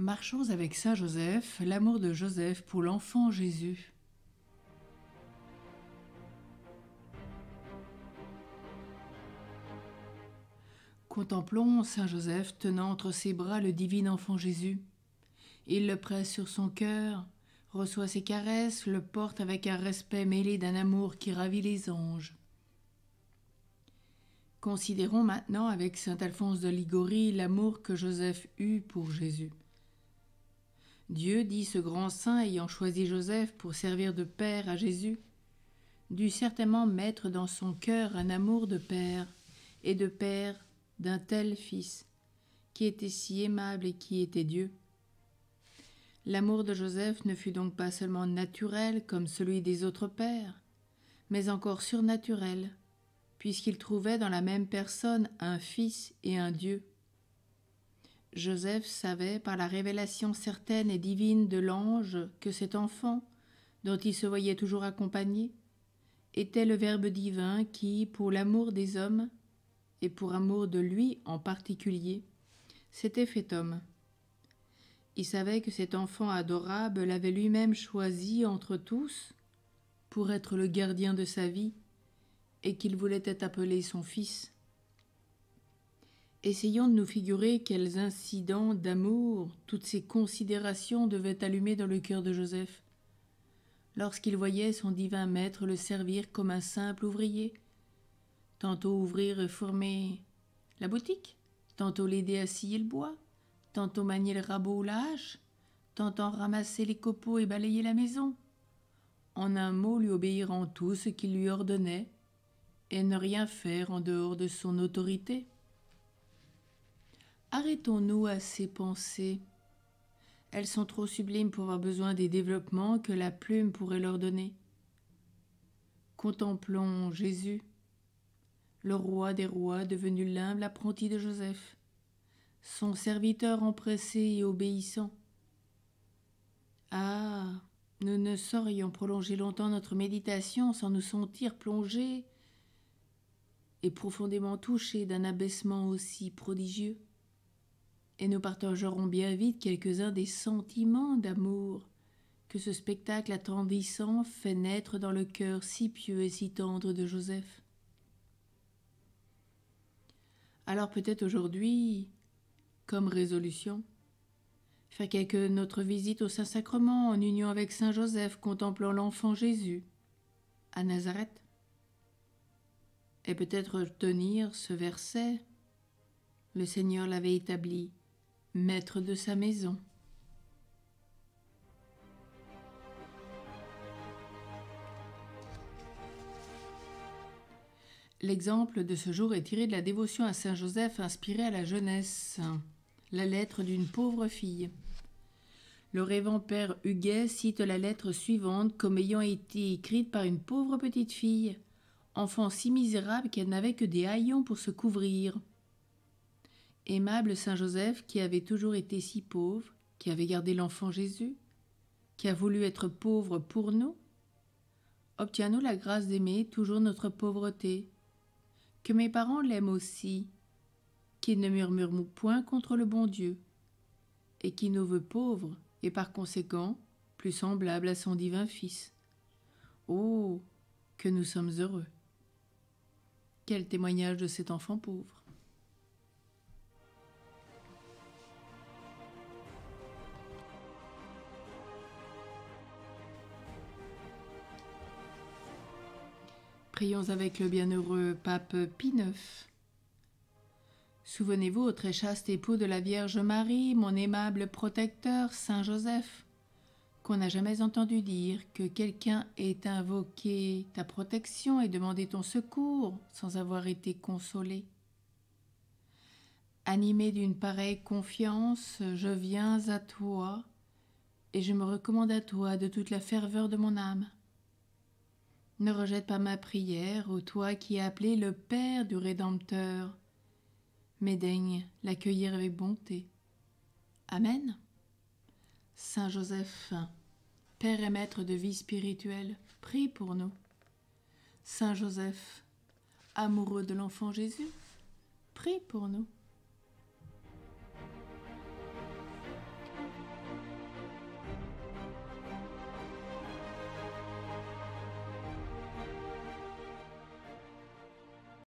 Marchons avec Saint Joseph, l'amour de Joseph pour l'enfant Jésus. Contemplons Saint Joseph tenant entre ses bras le divin enfant Jésus. Il le presse sur son cœur, reçoit ses caresses, le porte avec un respect mêlé d'un amour qui ravit les anges. Considérons maintenant avec Saint Alphonse de Ligori l'amour que Joseph eut pour Jésus. Dieu dit ce grand saint ayant choisi Joseph pour servir de père à Jésus, dut certainement mettre dans son cœur un amour de père et de père d'un tel fils, qui était si aimable et qui était Dieu. L'amour de Joseph ne fut donc pas seulement naturel comme celui des autres pères, mais encore surnaturel, puisqu'il trouvait dans la même personne un fils et un Dieu. Joseph savait par la révélation certaine et divine de l'ange que cet enfant, dont il se voyait toujours accompagné, était le Verbe divin qui, pour l'amour des hommes, et pour amour de lui en particulier, s'était fait homme. Il savait que cet enfant adorable l'avait lui-même choisi entre tous pour être le gardien de sa vie, et qu'il voulait être appelé son fils. Essayons de nous figurer quels incidents d'amour toutes ces considérations devaient allumer dans le cœur de Joseph. Lorsqu'il voyait son divin maître le servir comme un simple ouvrier, tantôt ouvrir et former la boutique, tantôt l'aider à scier le bois, tantôt manier le rabot ou la hache, tantôt ramasser les copeaux et balayer la maison. En un mot, lui obéir en tout ce qu'il lui ordonnait, et ne rien faire en dehors de son autorité. Arrêtons-nous à ces pensées. Elles sont trop sublimes pour avoir besoin des développements que la plume pourrait leur donner. Contemplons Jésus, le roi des rois devenu l'humble apprenti de Joseph, son serviteur empressé et obéissant. Ah, nous ne saurions prolonger longtemps notre méditation sans nous sentir plongés et profondément touchés d'un abaissement aussi prodigieux et nous partagerons bien vite quelques-uns des sentiments d'amour que ce spectacle attendissant fait naître dans le cœur si pieux et si tendre de Joseph. Alors peut-être aujourd'hui, comme résolution, faire quelque notre visite au Saint-Sacrement en union avec Saint Joseph contemplant l'enfant Jésus à Nazareth. Et peut-être tenir ce verset. Le Seigneur l'avait établi maître de sa maison. L'exemple de ce jour est tiré de la dévotion à Saint Joseph inspirée à la jeunesse. La lettre d'une pauvre fille. Le rêvant père Huguet cite la lettre suivante comme ayant été écrite par une pauvre petite fille, enfant si misérable qu'elle n'avait que des haillons pour se couvrir. Aimable Saint Joseph qui avait toujours été si pauvre, qui avait gardé l'enfant Jésus, qui a voulu être pauvre pour nous, obtiens-nous la grâce d'aimer toujours notre pauvreté, que mes parents l'aiment aussi, qu'ils ne murmurent point contre le bon Dieu, et qui nous veut pauvres, et par conséquent plus semblables à son divin Fils. Oh, que nous sommes heureux. Quel témoignage de cet enfant pauvre. Prions avec le bienheureux pape Pie IX. Souvenez-vous, au très chaste époux de la Vierge Marie, mon aimable protecteur, Saint Joseph, qu'on n'a jamais entendu dire que quelqu'un ait invoqué ta protection et demandé ton secours sans avoir été consolé. Animé d'une pareille confiance, je viens à toi et je me recommande à toi de toute la ferveur de mon âme. Ne rejette pas ma prière, ô toi qui es appelé le Père du Rédempteur, mais daigne l'accueillir avec bonté. Amen. Saint Joseph, Père et Maître de vie spirituelle, prie pour nous. Saint Joseph, amoureux de l'enfant Jésus, prie pour nous.